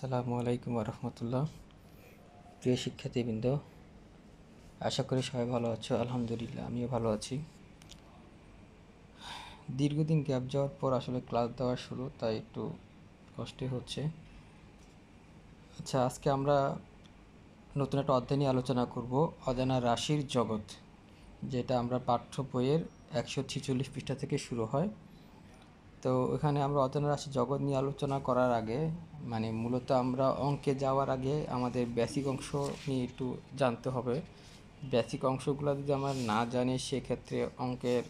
আসসালামু আলাইকুম রহমতুল্লাহ প্রিয় শিক্ষার্থীবৃন্দ আশা করি সবাই ভালো আছো আলহামদুলিল্লাহ আমিও ভালো আছি দীর্ঘদিন গ্যাপ যাওয়ার পর আসলে ক্লাস দেওয়া শুরু তাই একটু কষ্টই হচ্ছে আচ্ছা আজকে আমরা নতুন একটা অধ্যায় নিয়ে আলোচনা করব অজানা রাশির জগৎ যেটা আমরা পাঠ্য বইয়ের একশো ছিচল্লিশ পৃষ্ঠা থেকে শুরু হয় তো এখানে আমরা অজানা রাশি জগৎ নিয়ে আলোচনা করার আগে মানে মূলত আমরা অঙ্কে যাওয়ার আগে আমাদের বেসিক অংশ নিয়ে একটু জানতে হবে বেসিক অংশগুলো যদি আমরা না জানি সেক্ষেত্রে অঙ্কের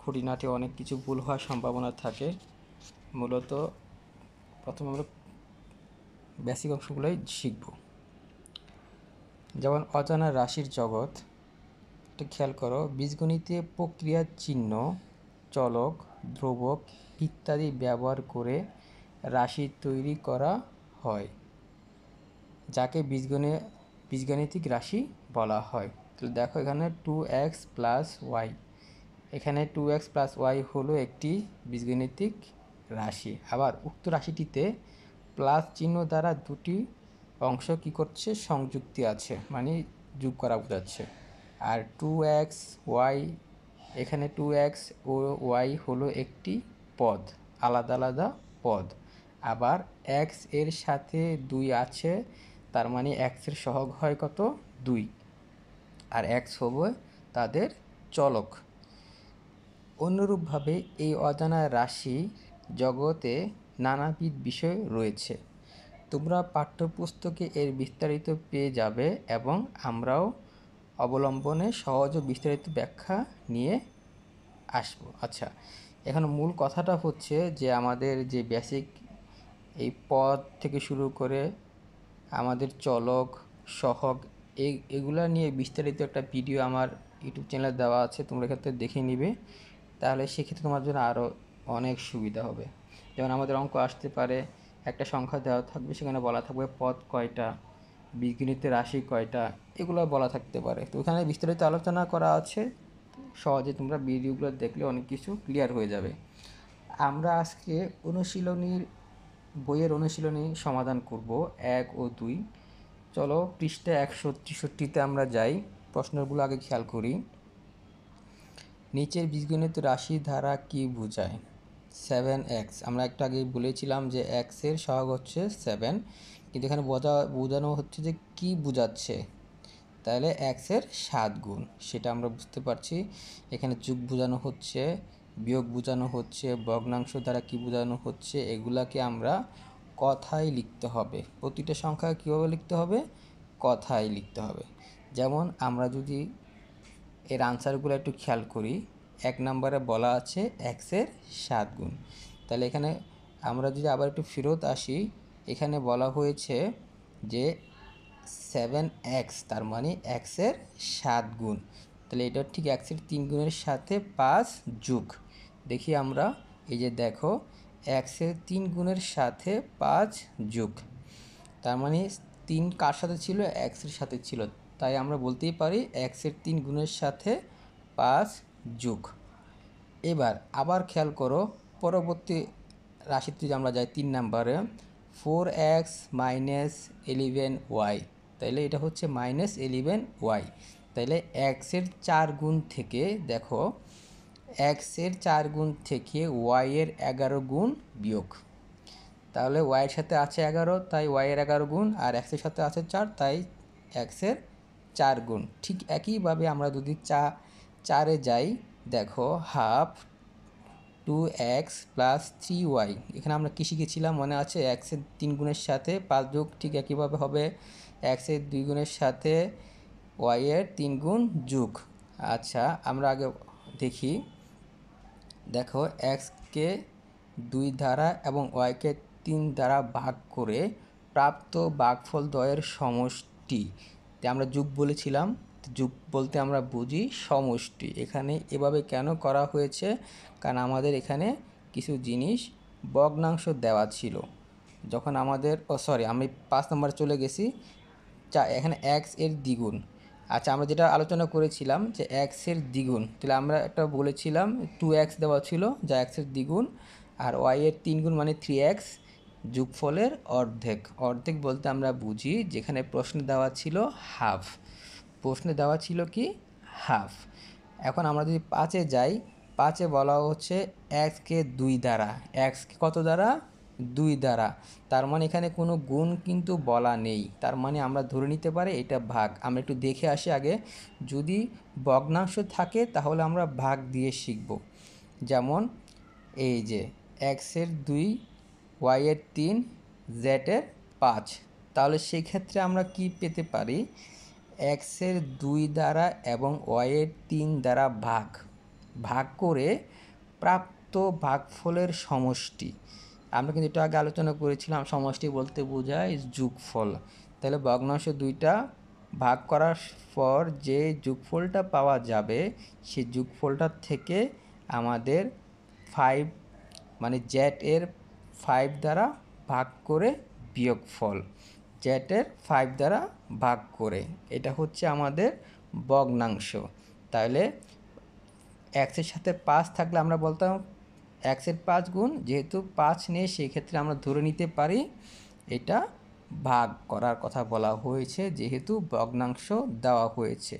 খুঁটিনাটি অনেক কিছু ভুল হওয়ার সম্ভাবনা থাকে মূলত প্রথমে আমরা বেসিক অংশগুলোই শিখব যেমন অজানা রাশির জগৎ একটু খেয়াল করো বীজগণিতে প্রক্রিয়ার চিহ্ন চলক ধ্রুবক ইত্যাদি ব্যবহার করে রাশি তৈরি করা হয় যাকে বীজগণে বীজগাণিতিক রাশি বলা হয় তো দেখো এখানে টু এক্স প্লাস ওয়াই এখানে টু এক্স প্লাস ওয়াই হলো একটি বীজগণিতিক রাশি আবার উক্ত রাশিটিতে প্লাস চিহ্ন দ্বারা দুটি অংশ কী করছে সংযুক্তি আছে মানে যোগ করা বোঝাচ্ছে আর টু এক্স ওয়াই এখানে টু এক্স ও ওয়াই হলো একটি পদ আলাদা আলাদা পদ আবার এক্স এর সাথে দুই আছে তার মানে এক্সের সহগ হয় কত দুই আর এক্স হবে তাদের চলক অনুরূপভাবে এই অজানা রাশি জগতে নানাবিধ বিষয় রয়েছে তোমরা পাঠ্যপুস্তকে এর বিস্তারিত পেয়ে যাবে এবং আমরাও অবলম্বনে সহজ ও বিস্তারিত ব্যাখ্যা নিয়ে আসব আচ্ছা এখন মূল কথাটা হচ্ছে যে আমাদের যে বেসিক এই পদ থেকে শুরু করে আমাদের চলক সহক এই এগুলা নিয়ে বিস্তারিত একটা ভিডিও আমার ইউটিউব চ্যানেলে দেওয়া আছে তোমরা এক্ষেত্রে দেখে নিবে তাহলে সেক্ষেত্রে তোমার জন্য আরও অনেক সুবিধা হবে যেমন আমাদের অঙ্ক আসতে পারে একটা সংখ্যা দেওয়া থাকবে সেখানে বলা থাকবে পদ কয়টা বীজগণিতের রাশি কয়টা এগুলো বলা থাকতে পারে তো ওখানে বিস্তারিত আলোচনা করা আছে সহজে তোমরা ভিডিওগুলো দেখলে অনেক কিছু ক্লিয়ার হয়ে যাবে আমরা আজকে অনুশীলনীর বইয়ের অনুশীলনী সমাধান করব এক ও দুই চলো পৃষ্ঠা একশো তেষট্টিতে আমরা যাই প্রশ্নগুলো আগে খেয়াল করি নিচের বীজগণিত রাশি ধারা কি বোঝায় সেভেন এক্স আমরা একটু আগে বলেছিলাম যে এক্সের সহগ হচ্ছে সেভেন কিন্তু এখানে বোঝা বোঝানো হচ্ছে যে কি বোঝাচ্ছে তাহলে এক্সের সাত গুণ সেটা আমরা বুঝতে পারছি এখানে যুগ বোঝানো হচ্ছে বিয়োগ বোঝানো হচ্ছে ভগ্নাংশ দ্বারা কি বোঝানো হচ্ছে এগুলাকে আমরা কথায় লিখতে হবে প্রতিটা সংখ্যা কীভাবে লিখতে হবে কথায় লিখতে হবে যেমন আমরা যদি এর আনসারগুলো একটু খেয়াল করি এক নম্বরে বলা আছে এক্সের সাত গুণ তাহলে এখানে আমরা যদি আবার একটু ফেরত আসি এখানে বলা হয়েছে যে সেভেন এক্স তার মানে এক্সের সাত গুণ তাহলে এটা ঠিক এক্সের তিন গুণের সাথে পাঁচ যুগ দেখি আমরা এই যে দেখো এক্সের তিন গুণের সাথে পাঁচ যুগ তার মানে তিন কার সাথে ছিল এক্সের সাথে ছিল তাই আমরা বলতেই পারি এক্সের তিন গুণের সাথে পাঁচ যোগ এবার আবার খেয়াল করো পরবর্তী রাশিতে আমরা যাই তিন নাম্বারে four x minus eleven y তাইলে এটা হচ্ছে মাইনাস এলিভেন ওয়াই তাইলে এক্সের চার গুণ থেকে দেখো এক্সের চার গুণ থেকে ওয়াইয়ের এগারো গুণ বিয়োগ তাহলে ওয়াইয়ের সাথে আছে এগারো তাই ওয়াইয়ের এগারো গুণ আর এক্সের সাথে আছে চার তাই এক্সের চার গুণ ঠিক একইভাবে আমরা যদি চা চারে যাই দেখো half two x plus three y এখানে আমরা কী শিখেছিলাম মনে আছে এক্সের তিন গুণের সাথে পাঁচ যোগ ঠিক একইভাবে হবে এক্সের দুই গুণের সাথে ওয়াইয়ের তিন গুণ যোগ আচ্ছা আমরা আগে দেখি দেখো এক্সকে দুই ধারা এবং ওয়াইকে তিন দ্বারা ভাগ করে প্রাপ্ত বাঘফল দয়ের সমষ্টি আমরা যুগ বলেছিলাম যুগ বলতে আমরা বুঝি সমষ্টি এখানে এভাবে কেন করা হয়েছে কারণ আমাদের এখানে কিছু জিনিস বগ্নাংশ দেওয়া ছিল যখন আমাদের ও সরি আমি পাঁচ নম্বরে চলে গেছি চা এখানে এক্স এর দ্বিগুণ আচ্ছা আমরা যেটা আলোচনা করেছিলাম যে এক্সের দ্বিগুণ তাহলে আমরা একটা বলেছিলাম টু এক্স দেওয়া ছিল যা এক্সের দ্বিগুণ আর এর তিন গুণ মানে থ্রি এক্স যুগফলের অর্ধেক অর্ধেক বলতে আমরা বুঝি যেখানে প্রশ্ন দেওয়া ছিল হাফ প্রশ্নে দেওয়া ছিল কি হাফ এখন আমরা যদি পাঁচে যাই পাঁচে বলা হচ্ছে এক্সকে দুই দ্বারা এক্সকে কত দ্বারা দুই দ্বারা তার মানে এখানে কোনো গুণ কিন্তু বলা নেই তার মানে আমরা ধরে নিতে পারি এটা ভাগ আমরা একটু দেখে আসি আগে যদি ভগ্নাংশ থাকে তাহলে আমরা ভাগ দিয়ে শিখব যেমন এই যে এক্সের দুই ওয়াইয়ের তিন জেটের পাঁচ তাহলে সেক্ষেত্রে আমরা কি পেতে পারি এক্সের দুই দ্বারা এবং ওয়াইয়ের তিন দ্বারা ভাগ ভাগ করে প্রাপ্ত ভাগফলের সমষ্টি আমরা কিন্তু এটা আগে আলোচনা করেছিলাম সমষ্টি বলতে বোঝায় যোগফল তাহলে ভগ্নাংশ দুইটা ভাগ করার পর যে যোগফলটা পাওয়া যাবে সেই যোগফলটা থেকে আমাদের ফাইভ মানে জ্যাট এর ফাইভ দ্বারা ভাগ করে বিয়োগফল জ্যাটের ফাইভ দ্বারা ভাগ করে এটা হচ্ছে আমাদের বগ্নাংশ তাহলে এক্সের সাথে পাঁচ থাকলে আমরা বলতাম এক্সের পাঁচ গুণ যেহেতু পাঁচ নেই সেক্ষেত্রে আমরা ধরে নিতে পারি এটা ভাগ করার কথা বলা হয়েছে যেহেতু বগ্নাংশ দেওয়া হয়েছে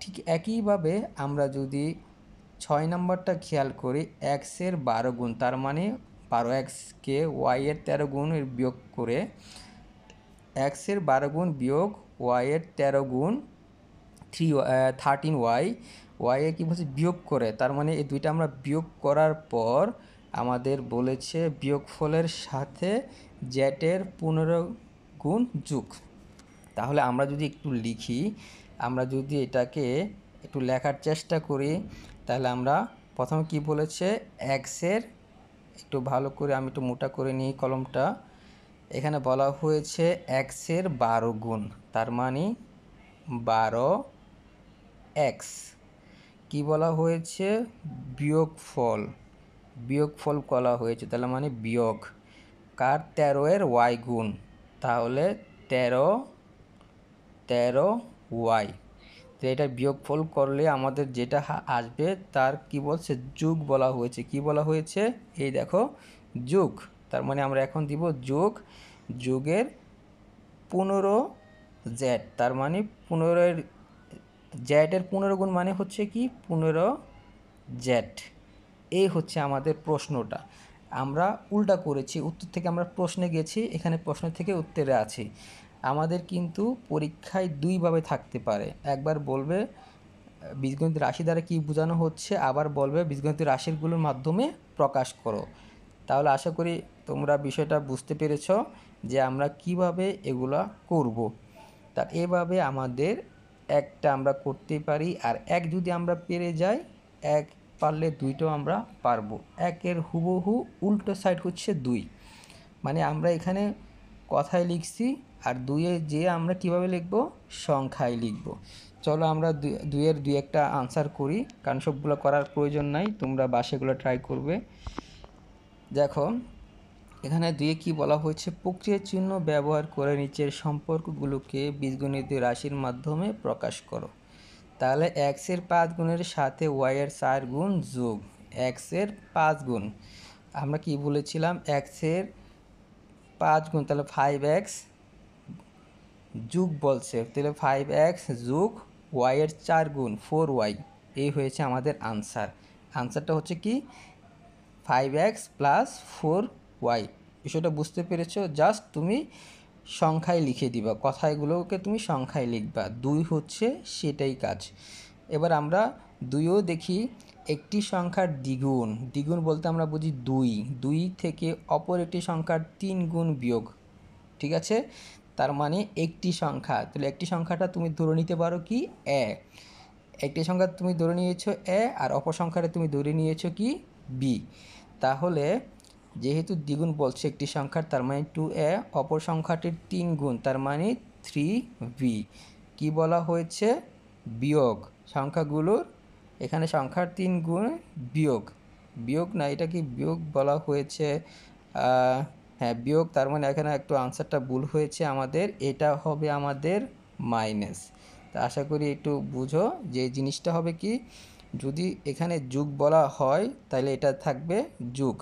ঠিক একইভাবে আমরা যদি ছয় নম্বরটা খেয়াল করি এক্সের বারো গুণ তার মানে বারো এক্সকে ওয়াইয়ের তেরো গুণের বিয়োগ করে এক্সের বারো গুণ বিয়োগ ওয়াইয়ের তেরো গুণ থ্রি থার্টিন ওয়াই ওয়াইয়ে কী বলছে বিয়োগ করে তার মানে এই দুইটা আমরা বিয়োগ করার পর আমাদের বলেছে বিয়োগফলের সাথে জেটের পনেরো গুণ যুগ তাহলে আমরা যদি একটু লিখি আমরা যদি এটাকে একটু লেখার চেষ্টা করি তাহলে আমরা প্রথমে কি বলেছে এক্সের একটু ভালো করে আমি একটু মোটা করে নিই কলমটা এখানে বলা হয়েছে এক্সের বারো গুণ তার মানে বারো এক্স কী বলা হয়েছে বিয়োগ ফল বিয়োগ ফল বলা হয়েছে তাহলে মানে বিয়োগ কার তেরো এর ওয়াই গুণ তাহলে তেরো তেরো ওয়াই তো এটা বিয়োগফল করলে আমাদের যেটা আসবে তার কি বলছে যুগ বলা হয়েছে কি বলা হয়েছে এই দেখো যুগ তার মানে আমরা এখন দিব যোগ যোগের পনেরো জ্যাট তার মানে পনেরোর জ্যাটের পনেরো গুণ মানে হচ্ছে কি পনেরো জ্যাট এই হচ্ছে আমাদের প্রশ্নটা আমরা উল্টা করেছি উত্তর থেকে আমরা প্রশ্নে গেছি এখানে প্রশ্ন থেকে উত্তরে আছি আমাদের কিন্তু পরীক্ষায় দুইভাবে থাকতে পারে একবার বলবে বীজগণিত রাশি দ্বারা কি বোঝানো হচ্ছে আবার বলবে বীজগণিত রাশিগুলোর মাধ্যমে প্রকাশ করো তাহলে আশা করি তোমরা বিষয়টা বুঝতে পেরেছ যে আমরা কিভাবে এগুলা করব। তা এভাবে আমাদের একটা আমরা করতে পারি আর এক যদি আমরা পেরে যাই এক পারলে দুইটাও আমরা পারবো একের হুবহু উল্টো সাইড হচ্ছে দুই মানে আমরা এখানে কথায় লিখছি আর দুইয়ে যে আমরা কিভাবে লিখব সংখ্যায় লিখব চলো আমরা দুইয়ের দুই একটা আনসার করি কারণ সবগুলো করার প্রয়োজন নাই তোমরা বাসেগুলো ট্রাই করবে দেখো এখানে দুয়ে কি বলা হয়েছে প্রক্রিয়া চিহ্ন ব্যবহার করে নিচের সম্পর্কগুলোকে বীজগণিত রাশির মাধ্যমে প্রকাশ করো তাহলে এক্সের পাঁচ গুণের সাথে ওয়াইয়ের চার গুণ যোগ এক্সের পাঁচ গুণ আমরা কি বলেছিলাম এক্সের পাঁচ গুণ তাহলে ফাইভ এক্স যুগ বলছে তাহলে ফাইভ এক্স যুগ ওয়াইয়ের চার গুণ ফোর ওয়াই এই হয়েছে আমাদের আনসার আনসারটা হচ্ছে কি five X plus four Y বিষয়টা বুঝতে পেরেছো জাস্ট তুমি সংখ্যায় লিখে দিবা কথাগুলোকে তুমি সংখ্যায় লিখবা দুই হচ্ছে সেটাই কাজ এবার আমরা দুইও দেখি একটি সংখ্যার দ্বিগুণ দ্বিগুণ বলতে আমরা বুঝি দুই দুই থেকে অপর একটি সংখ্যার তিন গুণ বিয়োগ ঠিক আছে তার মানে একটি সংখ্যা তাহলে একটি সংখ্যাটা তুমি ধরে নিতে পারো কি এ একটি সংখ্যা তুমি ধরে নিয়েছো এ আর অপর সংখ্যাটা তুমি ধরে নিয়েছো কি বি তাহলে যেহেতু দ্বিগুণ বলছে একটি সংখ্যার তার মানে টু এ অপর সংখ্যাটির তিন গুণ তার মানে থ্রি ভি কী বলা হয়েছে বিয়োগ সংখ্যাগুলোর এখানে সংখ্যার তিন গুণ বিয়োগ বিয়োগ না এটা কি বিয়োগ বলা হয়েছে হ্যাঁ বিয়োগ তার মানে এখানে একটু আনসারটা ভুল হয়েছে আমাদের এটা হবে আমাদের মাইনাস তা আশা করি একটু বুঝো যে জিনিসটা হবে কি যদি এখানে যুগ বলা হয় তাহলে এটা থাকবে যুগ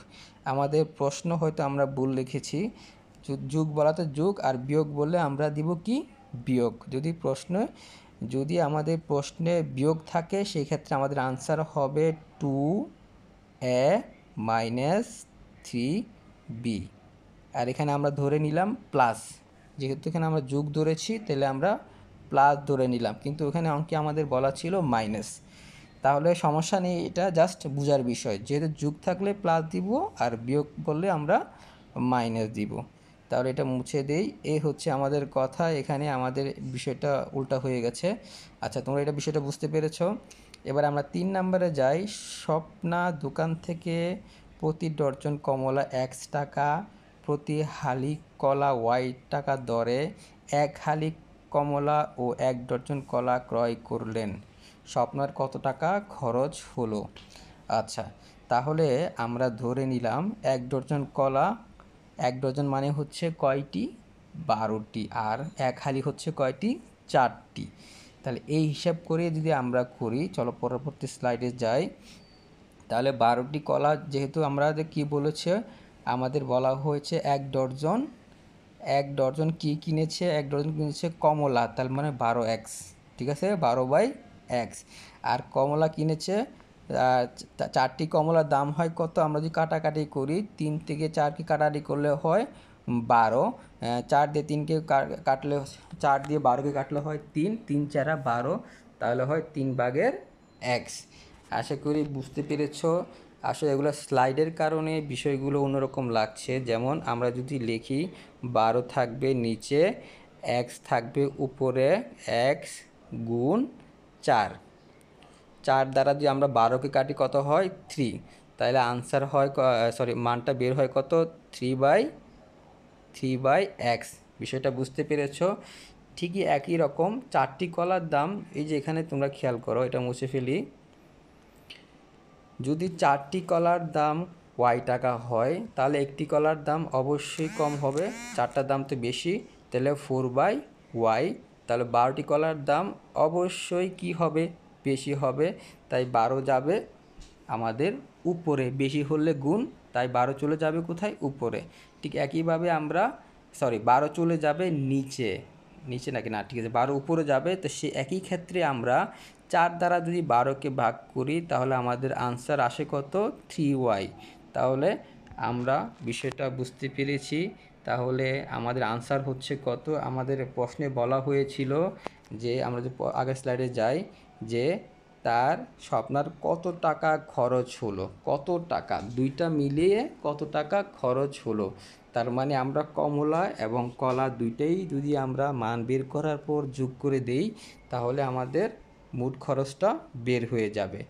আমাদের প্রশ্ন হয়তো আমরা ভুল লিখেছি যুগ বলাতে যুগ আর বিয়োগ বললে আমরা দিব কি বিয়োগ যদি প্রশ্ন যদি আমাদের প্রশ্নে বিয়োগ থাকে সেই ক্ষেত্রে আমাদের আনসার হবে two A minus three B আর এখানে আমরা ধরে নিলাম প্লাস যেহেতু এখানে আমরা যুগ ধরেছি তাহলে আমরা প্লাস ধরে নিলাম কিন্তু ওখানে অঙ্কে আমাদের বলা ছিল মাইনাস তাহলে সমস্যা নেই এটা জাস্ট বোঝার বিষয় যেহেতু যুগ থাকলে প্লাস দিব আর বিয়োগ বললে আমরা মাইনাস দিব তাহলে এটা মুছে দেই এ হচ্ছে আমাদের কথা এখানে আমাদের বিষয়টা উল্টা হয়ে গেছে আচ্ছা তোমরা এটা বিষয়টা বুঝতে পেরেছ এবার আমরা তিন নম্বরে যাই স্বপ্না দোকান থেকে প্রতি ডর্জন কমলা একশ টাকা প্রতি হালি কলা ওয়াই টাকা দরে এক হালি কমলা ও এক ডর্জন কলা ক্রয় করলেন স্বপ্নার কত টাকা খরচ হলো আচ্ছা তাহলে আমরা ধরে নিলাম এক ডজন কলা এক ডজন মানে হচ্ছে কয়টি বারোটি আর এক হালি হচ্ছে কয়টি চারটি তাহলে এই হিসাব করে যদি আমরা করি চলো পরবর্তী স্লাইডে যাই তাহলে বারোটি কলা যেহেতু আমরা কি বলেছে আমাদের বলা হয়েছে এক ডজন এক ডজন কি কিনেছে এক ডজন কিনেছে কমলা তার মানে বারো এক্স ঠিক আছে বারো বাই এক্স আর কমলা কিনেছে চারটি কমলার দাম হয় কত আমরা যদি কাটাকাটি করি তিন থেকে চারটি কাটাকাটি করলে হয় বারো চার দিয়ে তিনকে কাটলে চার দিয়ে বারোকে কাটলে হয় তিন তিন চারা বারো তাহলে হয় তিন ভাগের এক্স আশা করি বুঝতে পেরেছ আসলে এগুলো স্লাইডের কারণে বিষয়গুলো অন্যরকম লাগছে যেমন আমরা যদি লিখি বারো থাকবে নিচে এক্স থাকবে উপরে এক্স গুণ চার চার দ্বারা যদি আমরা বারোকে কাটি কত হয় থ্রি তাহলে আনসার হয় সরি মানটা বের হয় কত three by three by X বিষয়টা বুঝতে পেরেছ ঠিকই একই রকম চারটি কলার দাম এই যে এখানে তোমরা খেয়াল করো এটা মুছে ফেলি যদি চারটি কলার দাম ওয়াই টাকা হয় তাহলে একটি কলার দাম অবশ্যই কম হবে চারটার দাম তো বেশি তাহলে ফোর বাই ওয়াই তাহলে বারোটি কলার দাম অবশ্যই কি হবে বেশি হবে তাই বারো যাবে আমাদের উপরে বেশি হলে গুণ তাই বারো চলে যাবে কোথায় উপরে ঠিক একইভাবে আমরা সরি বারো চলে যাবে নিচে নিচে নাকি না ঠিক আছে বারো উপরে যাবে তো সে একই ক্ষেত্রে আমরা চার দ্বারা যদি বারোকে ভাগ করি তাহলে আমাদের আনসার আসে কত থ্রি ওয়াই তাহলে আমরা বিষয়টা বুঝতে পেরেছি তাহলে আমাদের আনসার হচ্ছে কত আমাদের প্রশ্নে বলা হয়েছিল যে আমরা যে আগের স্লাইডে যাই যে তার স্বপ্নার কত টাকা খরচ হলো কত টাকা দুইটা মিলিয়ে কত টাকা খরচ হলো তার মানে আমরা কমলা এবং কলা দুইটাই যদি আমরা মান বের করার পর যোগ করে দেই তাহলে আমাদের মোট খরচটা বের হয়ে যাবে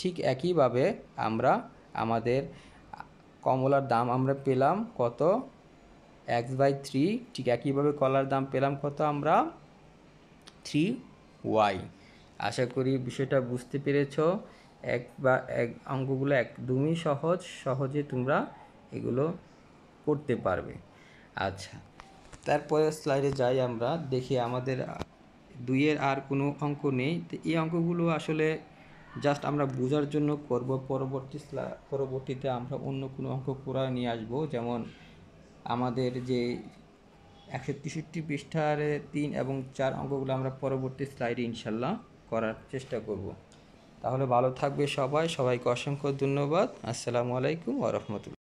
ঠিক একইভাবে আমরা আমাদের কমলার দাম আমরা পেলাম কত এক্স বাই থ্রি ঠিক একইভাবে কলার দাম পেলাম কত আমরা থ্রি ওয়াই আশা করি বিষয়টা বুঝতে পেরেছ এক বা এক অঙ্কগুলো একদমই সহজ সহজে তোমরা এগুলো করতে পারবে আচ্ছা তারপরে স্লাইডে যাই আমরা দেখি আমাদের দুইয়ের আর কোনো অঙ্ক নেই তো এই অঙ্কগুলো আসলে জাস্ট আমরা বোঝার জন্য করব পরবর্তী পরবর্তীতে আমরা অন্য কোনো অঙ্ক করে নিয়ে আসবো যেমন আমাদের যে একশো তেষট্টি পৃষ্ঠার তিন এবং চার অঙ্কগুলো আমরা পরবর্তী স্লাইডে ইনশাল্লাহ করার চেষ্টা করব তাহলে ভালো থাকবে সবাই সবাইকে অসংখ্য ধন্যবাদ আসসালামু আলাইকুম ওরহমতুল্লা